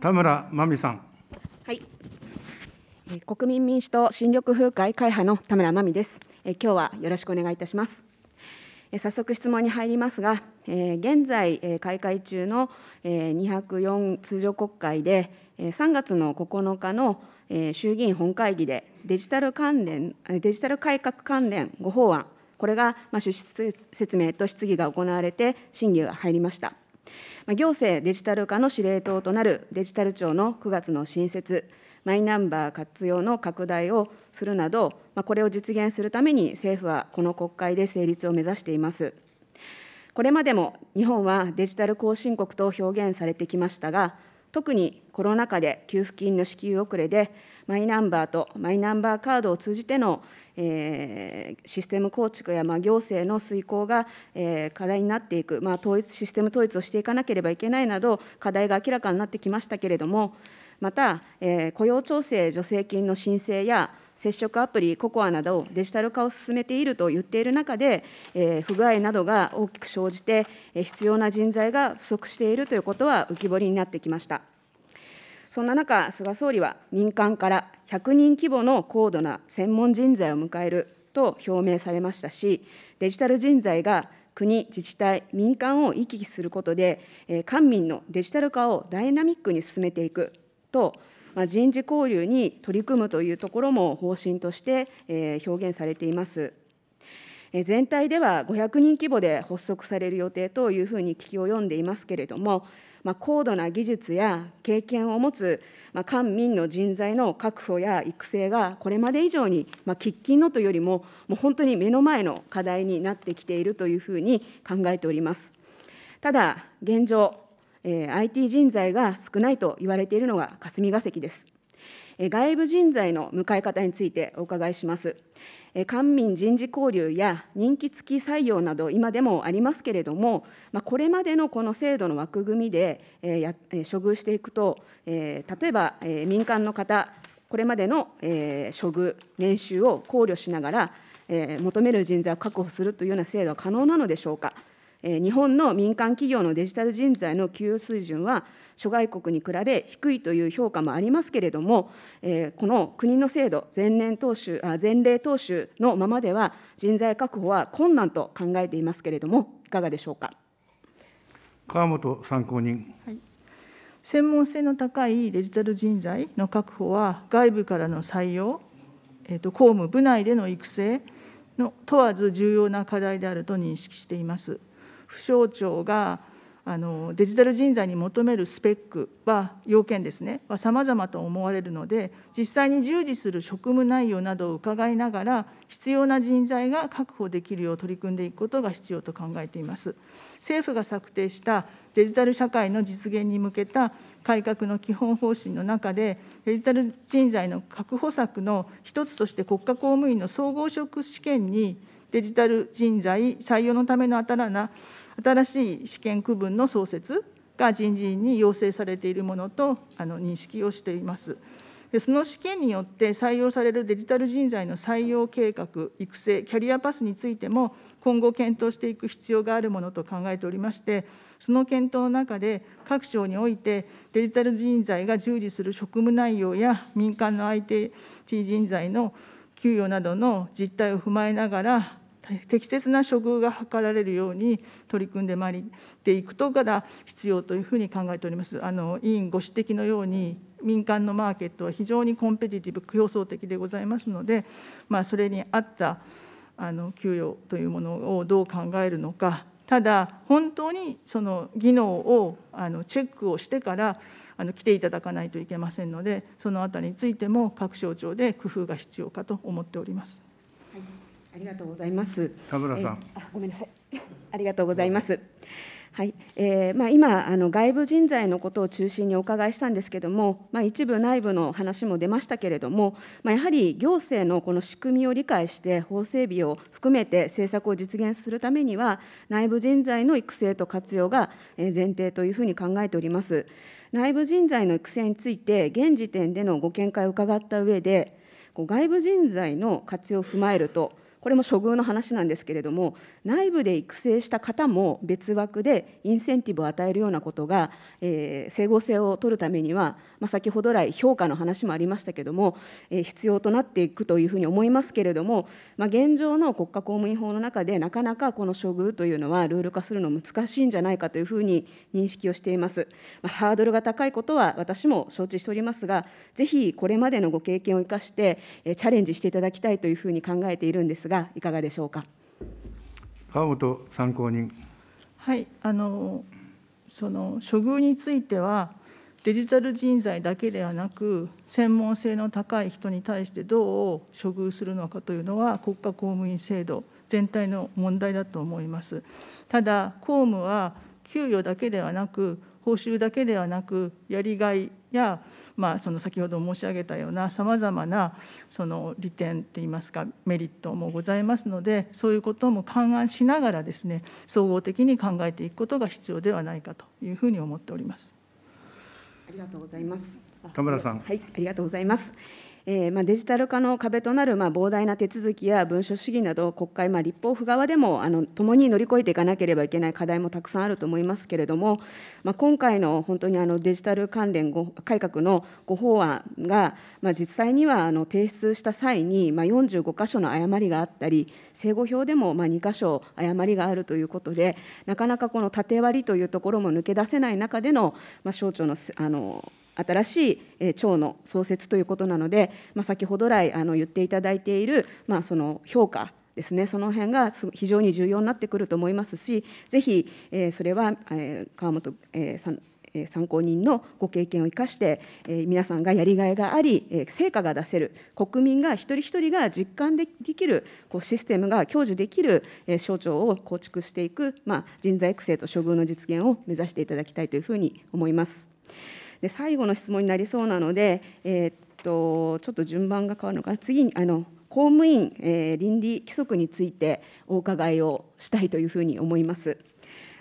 田村真美さん。はい。国民民主党新緑風会会派の田村真美です。え今日はよろしくお願いいたします。早速質問に入りますが、現在開会中の204通常国会で3月の9日の衆議院本会議でデジタル関連デジタル改革関連5法案これが趣旨説明と質疑が行われて審議が入りました。行政デジタル化の司令塔となるデジタル庁の9月の新設、マイナンバー活用の拡大をするなど、これを実現するために政府はこの国会で成立を目指しています。これまでも日本はデジタル後進国と表現されてきましたが、特にコロナ禍で給付金の支給遅れで、マイナンバーとマイナンバーカードを通じてのえー、システム構築や、まあ、行政の遂行が、えー、課題になっていく、まあ、統一システム統一をしていかなければいけないなど、課題が明らかになってきましたけれども、また、えー、雇用調整助成金の申請や、接触アプリ、ココアなどをデジタル化を進めていると言っている中で、えー、不具合などが大きく生じて、必要な人材が不足しているということは浮き彫りになってきました。そんな中、菅総理は民間から100人規模の高度な専門人材を迎えると表明されましたし、デジタル人材が国、自治体、民間を行き来することで、官民のデジタル化をダイナミックに進めていくと、ま人事交流に取り組むというところも方針として、表現されています。全体では500人規模で発足される予定というふうに聞き及んでいますけれども、まあ、高度な技術や経験を持つ、まあ、官民の人材の確保や育成がこれまで以上に、まあ、喫緊のというよりも、もう本当に目の前の課題になってきているというふうに考えております。ただ、現状、えー、IT 人材が少ないと言われているのが霞が関です。外部人材の迎え方についてお伺いします。官民人事交流や任期付き採用など、今でもありますけれども、まこれまでのこの制度の枠組みで、え処遇していくと、え例えば、え民間の方、これまでの、え処遇、年収を考慮しながら、え求める人材を確保するというような制度は可能なのでしょうか。日本の民間企業のデジタル人材の給与水準は、諸外国に比べ低いという評価もありますけれども、この国の制度、前年踏襲、前例踏襲のままでは、人材確保は困難と考えていますけれども、いかがでしょうか。川本参考人、はい、専門性の高いデジタル人材の確保は、外部からの採用、えーと公務、部内での育成の問わず重要な課題であると認識しています。府省庁があのデジタル人材に求めるスペックは要件ですねは様々と思われるので実際に従事する職務内容などを伺いながら必要な人材が確保できるよう取り組んでいくことが必要と考えています政府が策定したデジタル社会の実現に向けた改革の基本方針の中でデジタル人材の確保策の一つとして国家公務員の総合職試験にデジタル人材採用のための新しい試験区分の創設が人事院に要請されているものとあの認識をしています。でその試験によって採用されるデジタル人材の採用計画、育成、キャリアパスについても、今後検討していく必要があるものと考えておりまして、その検討の中で、各省においてデジタル人材が従事する職務内容や民間の IT 人材の給与などの実態を踏まえながら、適切な処遇が図られるように取り組んでまいっていくとが必要というふうに考えておりますあの委員ご指摘のように民間のマーケットは非常にコンペティティブ競争的でございますので、まあ、それに合ったあの給与というものをどう考えるのかただ本当にその技能をあのチェックをしてからあの来ていただかないといけませんのでそのあたりについても各省庁で工夫が必要かと思っております。ありがとうございます。田村さん。ごめんなさい。ありがとうございます。はいえーまあ、今あの、外部人材のことを中心にお伺いしたんですけども、まあ、一部内部の話も出ましたけれども、まあ、やはり行政のこの仕組みを理解して、法整備を含めて政策を実現するためには、内部人材の育成と活用が前提というふうに考えております。内部人材の育成について、現時点でのご見解を伺った上で、外部人材の活用を踏まえると、これも処遇の話なんですけれども内部で育成した方も別枠でインセンティブを与えるようなことが、えー、整合性を取るためには、まあ、先ほど来評価の話もありましたけれども、えー、必要となっていくというふうに思いますけれども、まあ、現状の国家公務員法の中でなかなかこの処遇というのはルール化するの難しいんじゃないかというふうに認識をしています。まあ、ハードルが高いことは私も承知しておりますがぜひこれまでのご経験を生かして、えー、チャレンジしていただきたいというふうに考えているんですますが、いかがでしょうか。川本参考人。はい、あのその処遇についてはデジタル人材だけではなく専門性の高い人に対してどう処遇するのかというのは国家公務員制度全体の問題だと思いますただ公務は給与だけではなく報酬だけではなくやりがいやまあ、その先ほど申し上げたようなさまざまなその利点っていいますかメリットもございますのでそういうことも勘案しながらですね総合的に考えていくことが必要ではないかというふうに思っております。ありがとうございます。田村さん。はい、ありがとうございます。えまあ、デジタル化の壁となる、まあ、膨大な手続きや文書主義など、国会、まあ、立法府側でもあの共に乗り越えていかなければいけない課題もたくさんあると思いますけれども、まあ、今回の本当にあのデジタル関連改革のご法案が、まあ、実際にはあの提出した際に、まあ、45箇所の誤りがあったり、整誤表でもまあ2箇所誤りがあるということで、なかなかこの縦割りというところも抜け出せない中での、まあ、省庁のあの新しい庁の創設ということなので、まあ、先ほど来あの言っていただいている、まあ、その評価ですね、その辺が非常に重要になってくると思いますし、ぜひ、えそれは、え川本、えさん参考人のご経験を生かして、皆さんがやりがいがあり、成果が出せる、国民が一人一人が実感できるこうシステムが享受できる省庁を構築していく、ま人材育成と処遇の実現を目指していただきたいというふうに思います。で最後の質問になりそうなので、えー、っとちょっと順番が変わるのかな次にあの公務員、えー、倫理規則についてお伺いをしたいというふうに思います。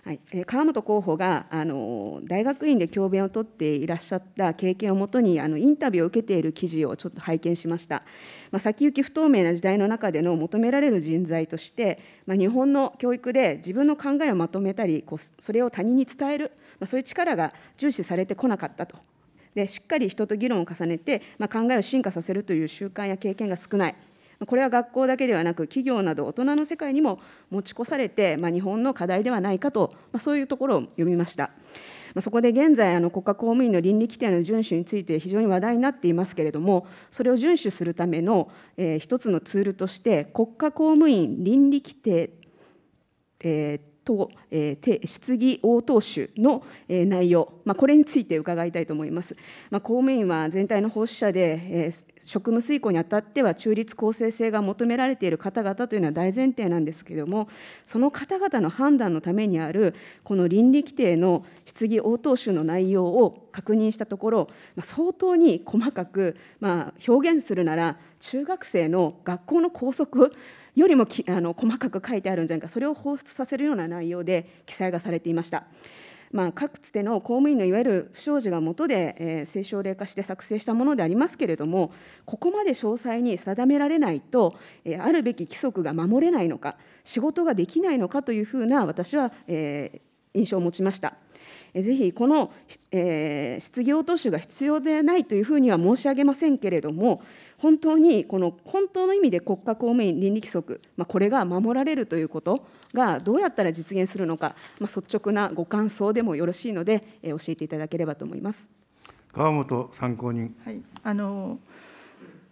はい、川本候補があの大学院で教鞭をとっていらっしゃった経験をもとにあのインタビューを受けている記事をちょっと拝見しました、まあ、先行き不透明な時代の中での求められる人材として、まあ、日本の教育で自分の考えをまとめたりこうそれを他人に伝える、まあ、そういう力が重視されてこなかったとでしっかり人と議論を重ねて、まあ、考えを進化させるという習慣や経験が少ないこれは学校だけではなく企業など大人の世界にも持ち越されて、まあ、日本の課題ではないかと、まあ、そういうところを読みました。まあ、そこで現在あの国家公務員の倫理規定の遵守について非常に話題になっていますけれどもそれを遵守するための、えー、一つのツールとして国家公務員倫理規定、えーと、えー、質疑応答集の、えー、内容、まあ、これについて伺いたいと思います。まあ、公務員は全体の奉仕者で、えー職務遂行にあたっては中立公正性が求められている方々というのは大前提なんですけれども、その方々の判断のためにある、この倫理規定の質疑応答集の内容を確認したところ、相当に細かく、まあ、表現するなら、中学生の学校の校則よりもきあの細かく書いてあるんじゃないか、それを放出させるような内容で記載がされていました。まあ、かつての公務員のいわゆる不祥事がもとで、えー、政省令化して作成したものでありますけれども、ここまで詳細に定められないと、えー、あるべき規則が守れないのか、仕事ができないのかというふうな、私は、えー、印象を持ちました。ぜひこの、えー、失業投資が必要でないというふうには申し上げませんけれども、本当にこの本当の意味で国家公務員倫理規則、まあ、これが守られるということがどうやったら実現するのか、まあ、率直なご感想でもよろしいので、えー、教えていただければと思います川本参考人。はい、あの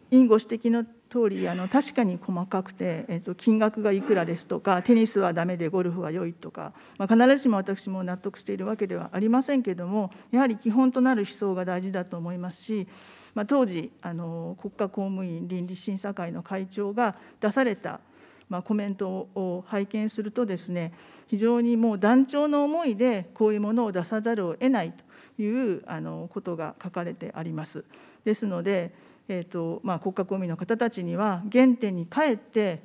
委員ご指摘の通りあり確かに細かくて、えー、と金額がいくらですとかテニスはダメでゴルフは良いとか、まあ、必ずしも私も納得しているわけではありませんけれどもやはり基本となる思想が大事だと思いますし、まあ、当時あの国家公務員倫理審査会の会長が出されたまあ、コメントを拝見するとですね非常にもう断腸の思いでこういうものを出さざるを得ないというあのことが書かれてあります。ですのでえーとまあ、国家公務員の方たちには原点にえって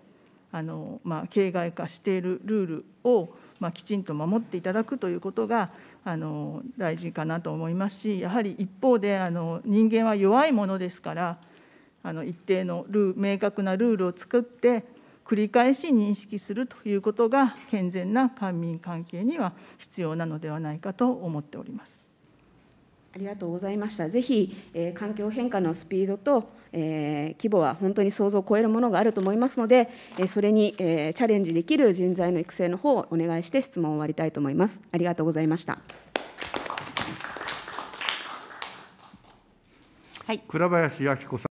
あの、まあ、形骸化しているルールを、まあ、きちんと守っていただくということがあの大事かなと思いますしやはり一方であの人間は弱いものですからあの一定のルー明確なルールを作って繰り返し認識するということが健全な官民関係には必要なのではないかと思っております。ありがとうございました。ぜひ、えー、環境変化のスピードと、えー、規模は本当に想像を超えるものがあると思いますので、えー、それに、えチャレンジできる人材の育成の方をお願いして質問を終わりたいと思います。ありがとうございました。はい、倉林明子さん